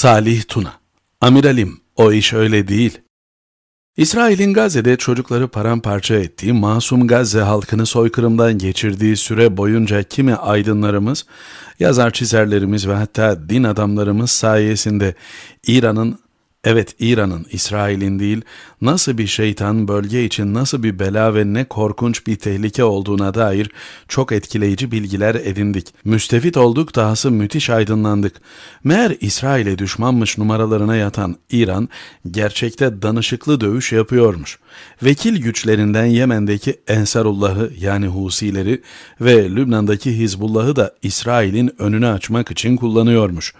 Salih Tuna Amiralim, o iş öyle değil. İsrail'in Gazze'de çocukları paramparça ettiği masum Gazze halkını soykırımdan geçirdiği süre boyunca kimi aydınlarımız, yazar çizerlerimiz ve hatta din adamlarımız sayesinde İran'ın Evet İran'ın, İsrail'in değil, nasıl bir şeytan bölge için nasıl bir bela ve ne korkunç bir tehlike olduğuna dair çok etkileyici bilgiler edindik. Müstefit olduk dahası müthiş aydınlandık. Meğer İsrail'e düşmanmış numaralarına yatan İran gerçekte danışıklı dövüş yapıyormuş. Vekil güçlerinden Yemen'deki Ensarullah'ı yani Husileri ve Lübnan'daki Hizbullah'ı da İsrail'in önünü açmak için kullanıyormuş.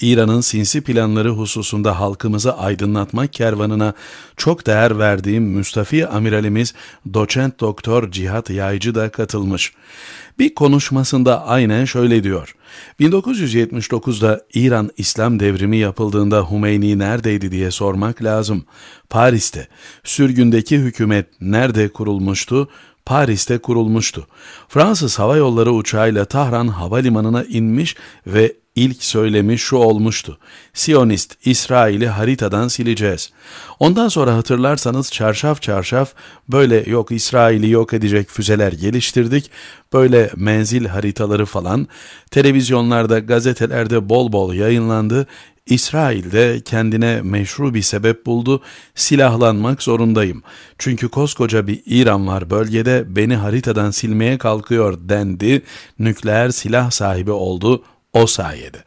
İran'ın sinsi planları hususunda halkımız dünyamızı aydınlatma kervanına çok değer verdiğim Müstafi amiralimiz doçent doktor Cihat Yaycı da katılmış. Bir konuşmasında aynen şöyle diyor. 1979'da İran İslam devrimi yapıldığında Humeyni neredeydi diye sormak lazım. Paris'te. Sürgündeki hükümet nerede kurulmuştu? Paris'te kurulmuştu. Fransız hava yolları uçağıyla Tahran havalimanına inmiş ve İlk söylemi şu olmuştu. Siyonist İsrail'i haritadan sileceğiz. Ondan sonra hatırlarsanız çarşaf çarşaf böyle yok İsrail'i yok edecek füzeler geliştirdik. Böyle menzil haritaları falan televizyonlarda gazetelerde bol bol yayınlandı. İsrail de kendine meşru bir sebep buldu. Silahlanmak zorundayım. Çünkü koskoca bir İran var bölgede beni haritadan silmeye kalkıyor dendi. Nükleer silah sahibi oldu o sayede.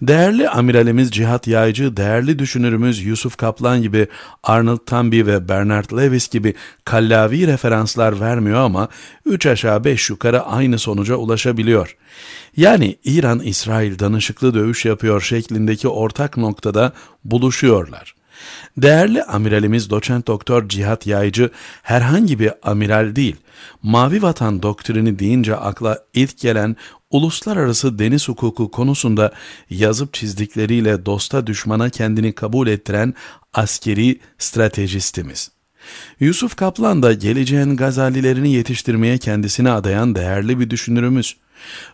Değerli amiralimiz Cihat Yaycı, değerli düşünürümüz Yusuf Kaplan gibi, Arnold Tambi ve Bernard Lewis gibi kallavi referanslar vermiyor ama üç aşağı beş yukarı aynı sonuca ulaşabiliyor. Yani İran-İsrail danışıklı dövüş yapıyor şeklindeki ortak noktada buluşuyorlar. Değerli amiralimiz doçent doktor Cihat Yaycı herhangi bir amiral değil. Mavi Vatan doktrini deyince akla ilk gelen uluslararası deniz hukuku konusunda yazıp çizdikleriyle dosta düşmana kendini kabul ettiren askeri stratejistimiz. Yusuf Kaplan da geleceğin gazalilerini yetiştirmeye kendisini adayan değerli bir düşünürümüz.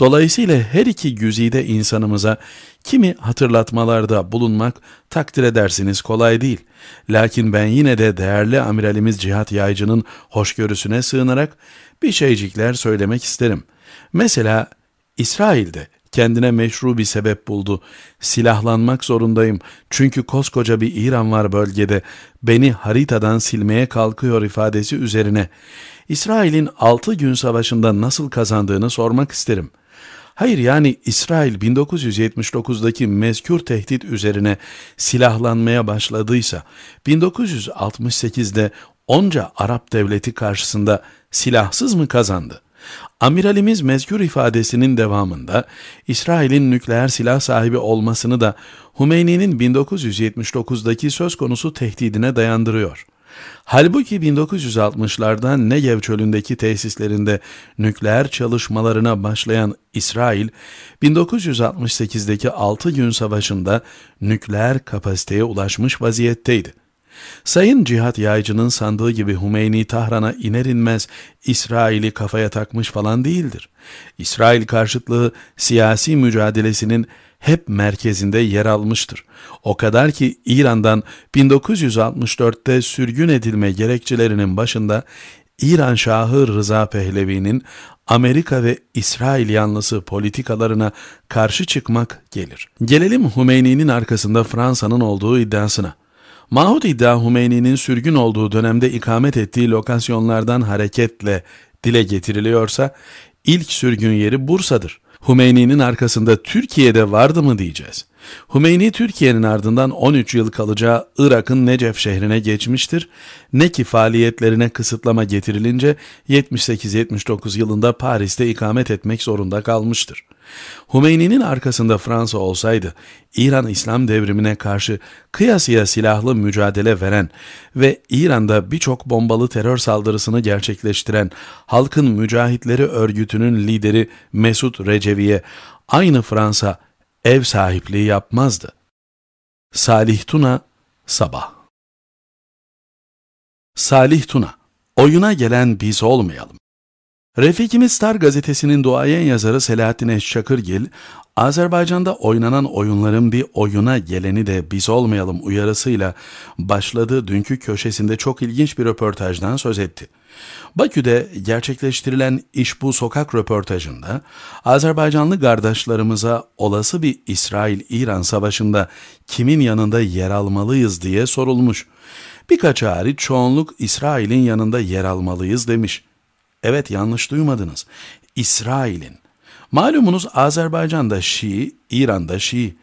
Dolayısıyla her iki güzide insanımıza kimi hatırlatmalarda bulunmak takdir edersiniz kolay değil. Lakin ben yine de değerli amiralimiz Cihat Yaycı'nın hoşgörüsüne sığınarak bir şeycikler söylemek isterim. Mesela İsrail de kendine meşru bir sebep buldu. Silahlanmak zorundayım çünkü koskoca bir İran var bölgede. Beni haritadan silmeye kalkıyor ifadesi üzerine. İsrail'in 6 gün savaşında nasıl kazandığını sormak isterim. Hayır yani İsrail 1979'daki mezkür tehdit üzerine silahlanmaya başladıysa 1968'de onca Arap devleti karşısında silahsız mı kazandı? Amiralimiz mezkur ifadesinin devamında İsrail'in nükleer silah sahibi olmasını da Hümeyni'nin 1979'daki söz konusu tehdidine dayandırıyor. Halbuki 1960'lardan Negev çölündeki tesislerinde nükleer çalışmalarına başlayan İsrail, 1968'deki 6 gün savaşında nükleer kapasiteye ulaşmış vaziyetteydi. Sayın Cihat Yaycı'nın sandığı gibi Hümeyni Tahran'a iner inmez İsrail'i kafaya takmış falan değildir. İsrail karşıtlığı siyasi mücadelesinin hep merkezinde yer almıştır. O kadar ki İran'dan 1964'te sürgün edilme gerekçelerinin başında İran Şahı Rıza Pehlevi'nin Amerika ve İsrail yanlısı politikalarına karşı çıkmak gelir. Gelelim Hümeyni'nin arkasında Fransa'nın olduğu iddiasına. Mahmud iddia, Hümeyni'nin sürgün olduğu dönemde ikamet ettiği lokasyonlardan hareketle dile getiriliyorsa ilk sürgün yeri Bursa'dır. Hümeyni'nin arkasında Türkiye'de vardı mı diyeceğiz. Hümeyni Türkiye'nin ardından 13 yıl kalacağı Irak'ın Necef şehrine geçmiştir. Ne ki faaliyetlerine kısıtlama getirilince 78-79 yılında Paris'te ikamet etmek zorunda kalmıştır. Hümeyni'nin arkasında Fransa olsaydı, İran İslam devrimine karşı kıyasıya silahlı mücadele veren ve İran'da birçok bombalı terör saldırısını gerçekleştiren Halkın Mücahitleri Örgütü'nün lideri Mesut Recevi'ye aynı Fransa ev sahipliği yapmazdı. Salih Tuna Sabah Salih Tuna, oyuna gelen biz olmayalım. Refikimiz Star gazetesinin duayen yazarı Selahattin Eşşakırgil, Azerbaycan'da oynanan oyunların bir oyuna geleni de biz olmayalım uyarısıyla başladığı dünkü köşesinde çok ilginç bir röportajdan söz etti. Bakü'de gerçekleştirilen İş Bu Sokak röportajında Azerbaycanlı kardeşlerimize olası bir İsrail-İran savaşında kimin yanında yer almalıyız diye sorulmuş. Birkaç hariç çoğunluk İsrail'in yanında yer almalıyız demiş.'' Evet yanlış duymadınız. İsrail'in. Malumunuz Azerbaycan'da Şii, İran'da Şii.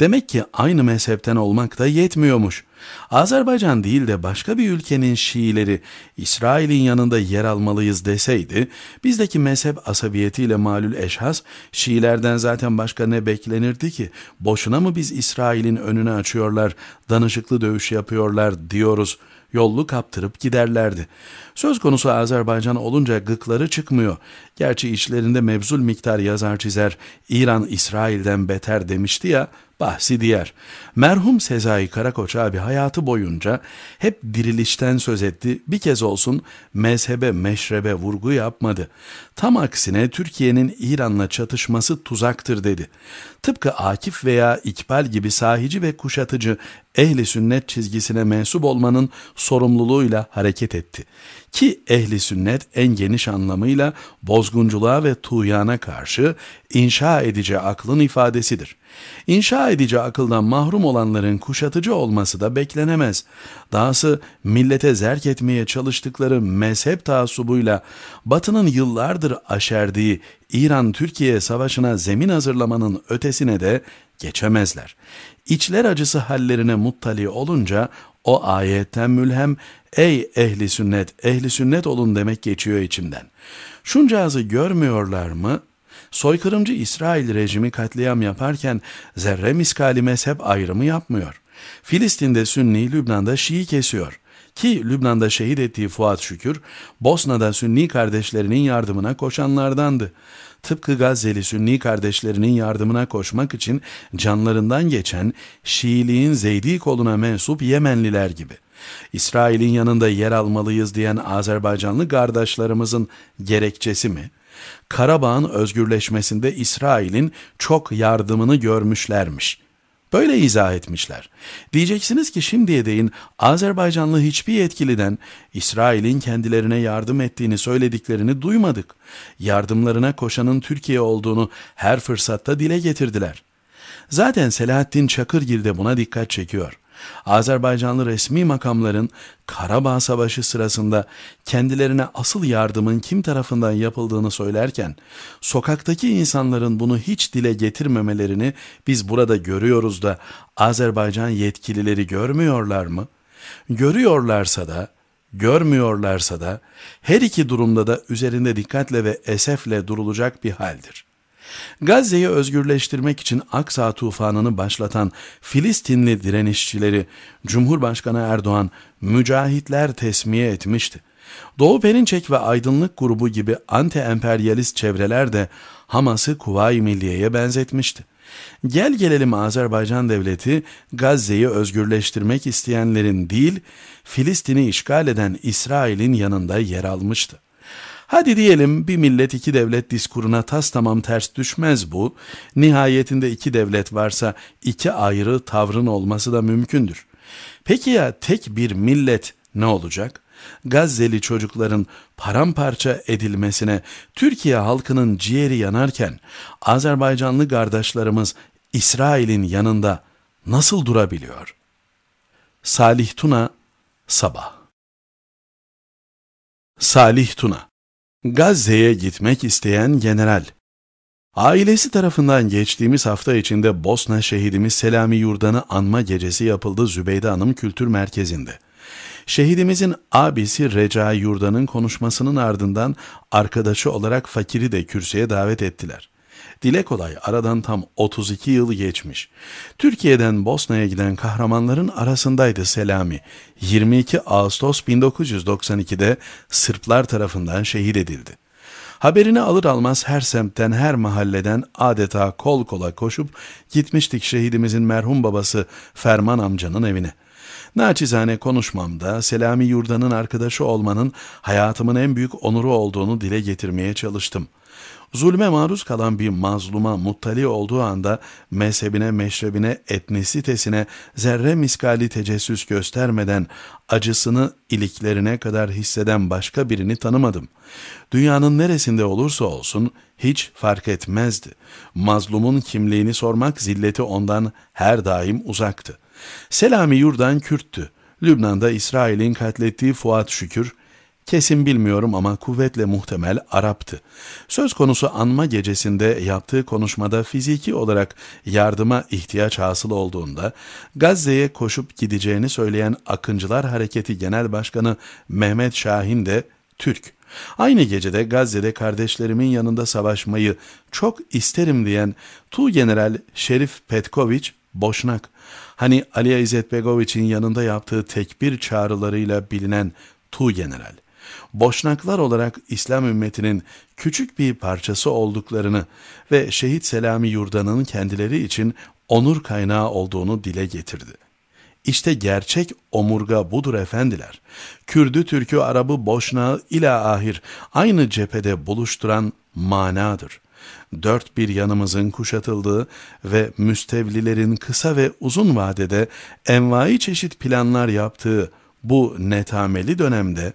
Demek ki aynı mezhepten olmak da yetmiyormuş. Azerbaycan değil de başka bir ülkenin Şiileri İsrail'in yanında yer almalıyız deseydi, bizdeki mezhep asabiyetiyle malül eşhas, Şiilerden zaten başka ne beklenirdi ki? Boşuna mı biz İsrail'in önünü açıyorlar, danışıklı dövüş yapıyorlar diyoruz yollu kaptırıp giderlerdi. Söz konusu Azerbaycan olunca gıkları çıkmıyor. Gerçi içlerinde mevzul miktar yazar çizer İran İsrail'den beter demişti ya bahsi diğer. Merhum Sezai Karakoç abi hayatı boyunca hep dirilişten söz etti. Bir kez olsun mezhebe meşrebe vurgu yapmadı. Tam aksine Türkiye'nin İran'la çatışması tuzaktır dedi. Tıpkı Akif veya İkbal gibi sahici ve kuşatıcı ehli sünnet çizgisine mensup olmanın sorumluluğuyla hareket etti. Ki ehli sünnet en geniş anlamıyla bozgunculuğa ve tuğyana karşı inşa edici aklın ifadesidir.'' İnşa edici akıldan mahrum olanların kuşatıcı olması da beklenemez. Dahası millete zerk etmeye çalıştıkları mezhep taassubuyla Batı'nın yıllardır aşerdiği İran-Türkiye savaşına zemin hazırlamanın ötesine de geçemezler. İçler acısı hallerine muttali olunca o ayetten mülhem ey ehli sünnet ehli sünnet olun demek geçiyor içimden. Şuncağızı görmüyorlar mı Soykırımcı İsrail rejimi katliam yaparken zerre miskali mezhep ayrımı yapmıyor. Filistin'de Sünni, Lübnan'da Şii kesiyor. Ki Lübnan'da şehit ettiği Fuat Şükür, Bosna'da Sünni kardeşlerinin yardımına koşanlardandı. Tıpkı Gazze'li Sünni kardeşlerinin yardımına koşmak için canlarından geçen Şiiliğin Zeydi koluna mensup Yemenliler gibi. İsrail'in yanında yer almalıyız diyen Azerbaycanlı kardeşlerimizin gerekçesi mi?'' Karabağ'ın özgürleşmesinde İsrail'in çok yardımını görmüşlermiş.'' Böyle izah etmişler. Diyeceksiniz ki şimdiye değin Azerbaycanlı hiçbir yetkiliden İsrail'in kendilerine yardım ettiğini söylediklerini duymadık. Yardımlarına koşanın Türkiye olduğunu her fırsatta dile getirdiler. Zaten Selahattin Çakırgil de buna dikkat çekiyor.'' Azerbaycanlı resmi makamların Karabağ Savaşı sırasında kendilerine asıl yardımın kim tarafından yapıldığını söylerken, sokaktaki insanların bunu hiç dile getirmemelerini biz burada görüyoruz da Azerbaycan yetkilileri görmüyorlar mı? Görüyorlarsa da, görmüyorlarsa da her iki durumda da üzerinde dikkatle ve esefle durulacak bir haldir. Gazze'yi özgürleştirmek için Aksa tufanını başlatan Filistinli direnişçileri Cumhurbaşkanı Erdoğan mücahitler tesmiye etmişti. Doğu Perinçek ve Aydınlık grubu gibi anti-emperyalist çevreler de Hamas'ı Kuvayi Milliye'ye benzetmişti. Gel gelelim Azerbaycan devleti Gazze'yi özgürleştirmek isteyenlerin değil, Filistin'i işgal eden İsrail'in yanında yer almıştı. Hadi diyelim bir millet iki devlet diskuruna tas tamam ters düşmez bu. Nihayetinde iki devlet varsa iki ayrı tavrın olması da mümkündür. Peki ya tek bir millet ne olacak? Gazze'li çocukların paramparça edilmesine Türkiye halkının ciğeri yanarken Azerbaycanlı kardeşlerimiz İsrail'in yanında nasıl durabiliyor? Salih Tuna Sabah Salih Tuna Gazze'ye gitmek isteyen general. Ailesi tarafından geçtiğimiz hafta içinde Bosna şehidimiz Selami Yurdan'ı anma gecesi yapıldı Zübeyde Hanım Kültür Merkezi'nde. Şehidimizin abisi Reca Yurdan'ın konuşmasının ardından arkadaşı olarak fakiri de kürsüye davet ettiler. Dile kolay aradan tam 32 yıl geçmiş. Türkiye'den Bosna'ya giden kahramanların arasındaydı Selami. 22 Ağustos 1992'de Sırplar tarafından şehit edildi. Haberini alır almaz her semtten, her mahalleden adeta kol kola koşup gitmiştik şehidimizin merhum babası Ferman amcanın evine.'' Naçizane konuşmamda Selami Yurdan'ın arkadaşı olmanın hayatımın en büyük onuru olduğunu dile getirmeye çalıştım. Zulme maruz kalan bir mazluma muttali olduğu anda mezhebine, meşrebine, etnisitesine zerre miskali tecessüs göstermeden acısını iliklerine kadar hisseden başka birini tanımadım. Dünyanın neresinde olursa olsun hiç fark etmezdi. Mazlumun kimliğini sormak zilleti ondan her daim uzaktı. Selami Yurdan Kürttü. Lübnan'da İsrail'in katlettiği Fuat Şükür, kesin bilmiyorum ama kuvvetle muhtemel Arap'tı. Söz konusu anma gecesinde yaptığı konuşmada fiziki olarak yardıma ihtiyaç hasıl olduğunda Gazze'ye koşup gideceğini söyleyen Akıncılar Hareketi Genel Başkanı Mehmet Şahin de Türk. Aynı gecede Gazze'de kardeşlerimin yanında savaşmayı çok isterim diyen Tu General Şerif Petkoviç Boşnak. Hani Aliye İzzet Begoviç'in yanında yaptığı tekbir çağrılarıyla bilinen Tu General. Boşnaklar olarak İslam ümmetinin küçük bir parçası olduklarını ve Şehit Selami Yurdan'ın kendileri için onur kaynağı olduğunu dile getirdi. İşte gerçek omurga budur efendiler. Kürdü, Türkü, Arabı, Boşnağı ila ahir aynı cephede buluşturan manadır.'' dört bir yanımızın kuşatıldığı ve müstevlilerin kısa ve uzun vadede envai çeşit planlar yaptığı bu netameli dönemde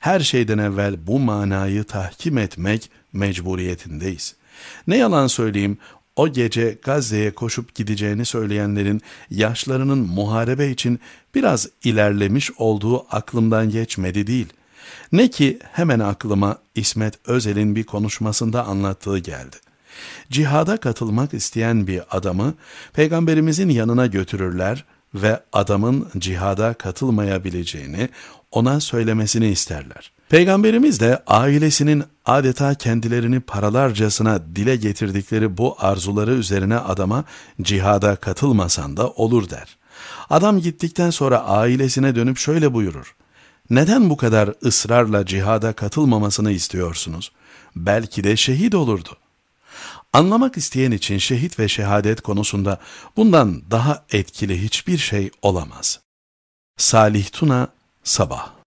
her şeyden evvel bu manayı tahkim etmek mecburiyetindeyiz. Ne yalan söyleyeyim, o gece Gazze'ye koşup gideceğini söyleyenlerin yaşlarının muharebe için biraz ilerlemiş olduğu aklımdan geçmedi değil. Ne ki hemen aklıma İsmet Özel'in bir konuşmasında anlattığı geldi. Cihada katılmak isteyen bir adamı peygamberimizin yanına götürürler ve adamın cihada katılmayabileceğini ona söylemesini isterler. Peygamberimiz de ailesinin adeta kendilerini paralarcasına dile getirdikleri bu arzuları üzerine adama cihada katılmasan da olur der. Adam gittikten sonra ailesine dönüp şöyle buyurur. Neden bu kadar ısrarla cihada katılmamasını istiyorsunuz? Belki de şehit olurdu. Anlamak isteyen için şehit ve şehadet konusunda bundan daha etkili hiçbir şey olamaz. Salih Tuna Sabah